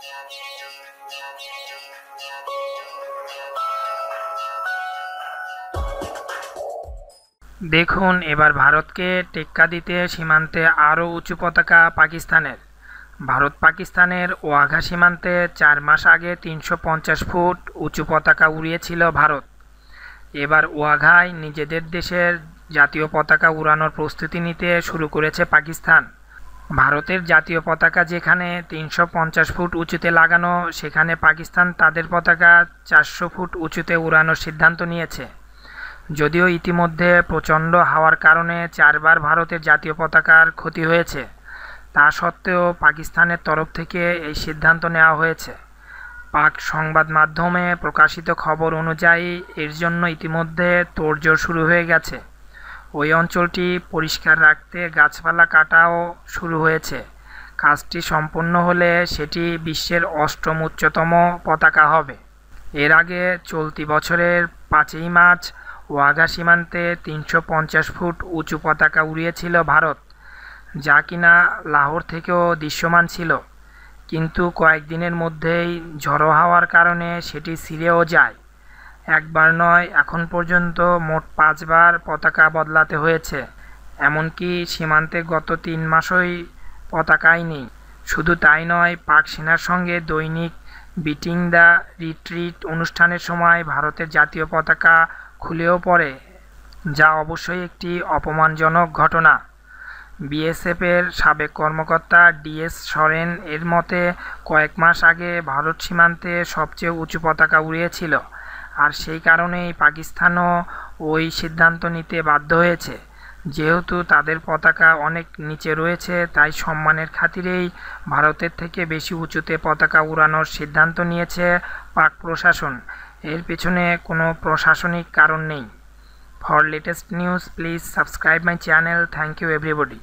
দেখুন এবার ভারতকে টেক্কা দিতে সীমান্তে আরও উঁচু পতাকা পাকিস্তানের ভারত পাকিস্তানের ওয়াঘা সীমান্তে চার মাস আগে তিনশো ফুট উঁচু পতাকা উড়িয়েছিল ভারত এবার ওয়াঘায় নিজেদের দেশের জাতীয় পতাকা উড়ানোর প্রস্তুতি নিতে শুরু করেছে পাকিস্তান ভারতের জাতীয় পতাকা যেখানে তিনশো ফুট উঁচুতে লাগানো সেখানে পাকিস্তান তাদের পতাকা চারশো ফুট উঁচুতে উড়ানোর সিদ্ধান্ত নিয়েছে যদিও ইতিমধ্যে প্রচণ্ড হাওয়ার কারণে চারবার ভারতের জাতীয় পতাকার ক্ষতি হয়েছে তা সত্ত্বেও পাকিস্তানের তরফ থেকে এই সিদ্ধান্ত নেওয়া হয়েছে পাক সংবাদ মাধ্যমে প্রকাশিত খবর অনুযায়ী এর জন্য ইতিমধ্যে তোড়জোড় শুরু হয়ে গেছে ওই অঞ্চলটি পরিষ্কার রাখতে গাছপালা কাটাও শুরু হয়েছে কাজটি সম্পন্ন হলে সেটি বিশ্বের অষ্টম উচ্চতম পতাকা হবে এর আগে চলতি বছরের পাঁচই মার্চ ওয়াঘা সীমান্তে তিনশো পঞ্চাশ ফুট উঁচু পতাকা উড়িয়েছিল ভারত যা কিনা লাহোর থেকেও দৃশ্যমান ছিল কিন্তু কয়েকদিনের মধ্যেই ঝড়ো হাওয়ার কারণে সেটি ছিঁড়েও যায় একবার নয় এখন পর্যন্ত মোট পাঁচবার পতাকা বদলাতে হয়েছে এমনকি সীমান্তে গত তিন মাসই পতাকাই নেই শুধু তাই নয় পাক সেনার সঙ্গে দৈনিক বিটিং দ্য রিট্রিট অনুষ্ঠানের সময় ভারতের জাতীয় পতাকা খুলেও পড়ে যা অবশ্যই একটি অপমানজনক ঘটনা বিএসএফের সাবেক কর্মকর্তা ডিএস সরেন এর মতে কয়েক মাস আগে ভারত সীমান্তে সবচেয়ে উঁচু পতাকা উড়িয়েছিল আর সেই কারণেই পাকিস্তানও ওই সিদ্ধান্ত নিতে বাধ্য হয়েছে যেহেতু তাদের পতাকা অনেক নিচে রয়েছে তাই সম্মানের খাতিরেই ভারতের থেকে বেশি উঁচুতে পতাকা উড়ানোর সিদ্ধান্ত নিয়েছে পাক প্রশাসন এর পেছনে কোনো প্রশাসনিক কারণ নেই for latest news please subscribe my channel thank you everybody